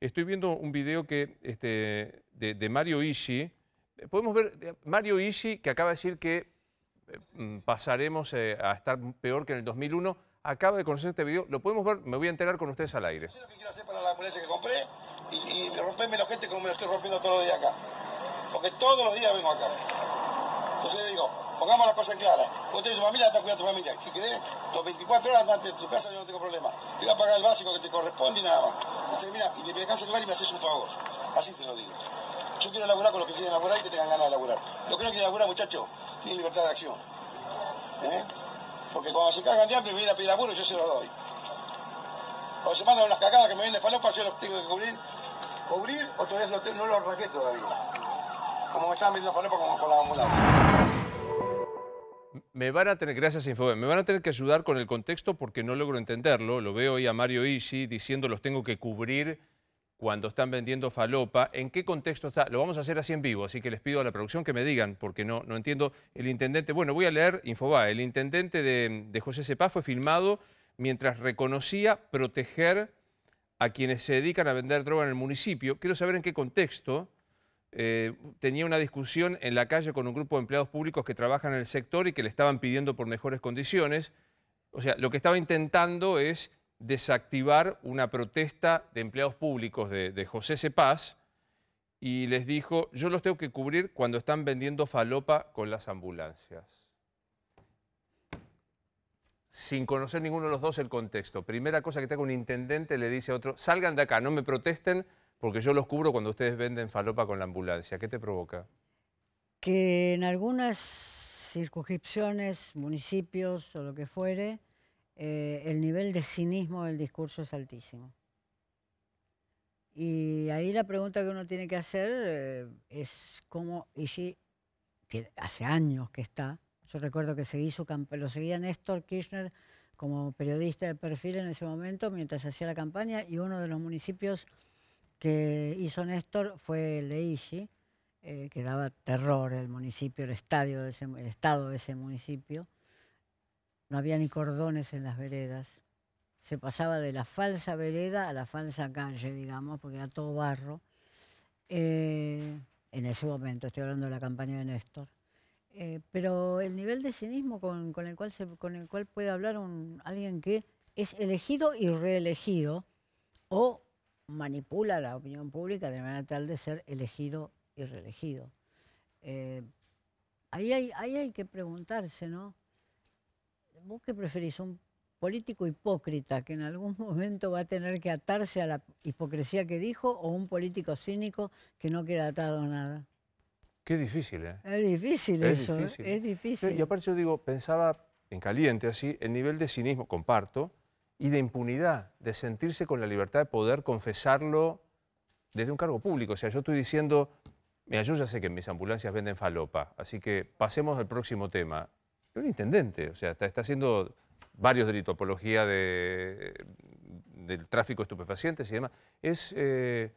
Estoy viendo un video que, este, de, Mario Ishii. Podemos ver eh, Mario Ishii que acaba de decir que eh, mm, pasaremos eh, a estar peor que en el 2001. Acaba de conocer este video. Lo podemos ver, me voy a enterar con ustedes al aire. Yo quiero hacer para la ambulancia que compré y, y romperme la gente como me lo estoy rompiendo todos los días acá. Porque todos los días vengo acá. Entonces le digo, pongamos la cosa clara. Vos tenés tu familia, estás cuidando a tu familia. Si querés, tus 24 horas antes de tu casa yo no tengo problema. Te voy a pagar el básico que te corresponde y nada más. Entonces, mira, y me dejas el lugar y me haces un favor. Así te lo digo. Yo quiero laburar con los que quieren laburar y que tengan ganas de laburar. creo que no laburar, muchachos, tiene libertad de acción. ¿Eh? Porque cuando se cagan de hambre me viene a pedir laburo, yo se lo doy. O se mandan unas cagadas que me vienen de falopa, yo los tengo que cubrir, cubrir o todavía no los raqueto todavía me van a tener, gracias me van a tener que ayudar con el contexto porque no logro entenderlo. Lo veo hoy a Mario Ishi diciendo los tengo que cubrir cuando están vendiendo falopa, ¿en qué contexto está? Lo vamos a hacer así en vivo, así que les pido a la producción que me digan, porque no, no entiendo. El intendente, bueno, voy a leer infoba El intendente de, José Cepá fue filmado mientras reconocía proteger a quienes se dedican a vender droga en el municipio. Quiero saber en qué contexto eh, tenía una discusión en la calle con un grupo de empleados públicos que trabajan en el sector y que le estaban pidiendo por mejores condiciones. O sea, lo que estaba intentando es desactivar una protesta de empleados públicos de, José Cepaz y les dijo, yo los tengo que cubrir cuando están vendiendo falopa con las ambulancias. Sin conocer ninguno de los dos el contexto. Primera cosa que tengo un intendente le dice a otro, salgan de acá, no me protesten, porque yo los cubro cuando ustedes venden falopa con la ambulancia. ¿Qué te provoca? Que en algunas circunscripciones, municipios o lo que fuere, eh, el nivel de cinismo del discurso es altísimo. Y ahí la pregunta que uno tiene que hacer eh, es cómo y que hace años que está, yo recuerdo que seguí su lo seguía Néstor Kirchner como periodista de perfil en ese momento mientras hacía la campaña y uno de los municipios que hizo Néstor fue el de eh, que daba terror el municipio, el, estadio de el estado de ese municipio. No había ni cordones en las veredas. Se pasaba de la falsa vereda a la falsa calle, digamos, porque era todo barro. Eh, en ese momento, estoy hablando de la campaña de Néstor. Eh, pero el nivel de cinismo con, el, cual con el cual puede hablar un, alguien que es elegido y reelegido o manipula la opinión pública de manera tal de ser elegido y reelegido. Eh, ahí, hay, que preguntarse, ¿no? ¿Vos qué preferís? ¿Un político hipócrita que en algún momento va a tener que atarse a la hipocresía que dijo o un político cínico que no queda atado a nada? Qué difícil, ¿eh? Es difícil eso, ¿eh? es difícil. Y aparte yo digo, pensaba en caliente así, el nivel de cinismo, comparto, y de impunidad, de sentirse con la libertad de poder confesarlo desde un cargo público. O sea, yo estoy diciendo, me yo ya sé que mis ambulancias venden falopa, así que pasemos al próximo tema. un intendente, o sea, está, haciendo varios delitos, apología de, del tráfico de estupefacientes y demás. Es... Eh,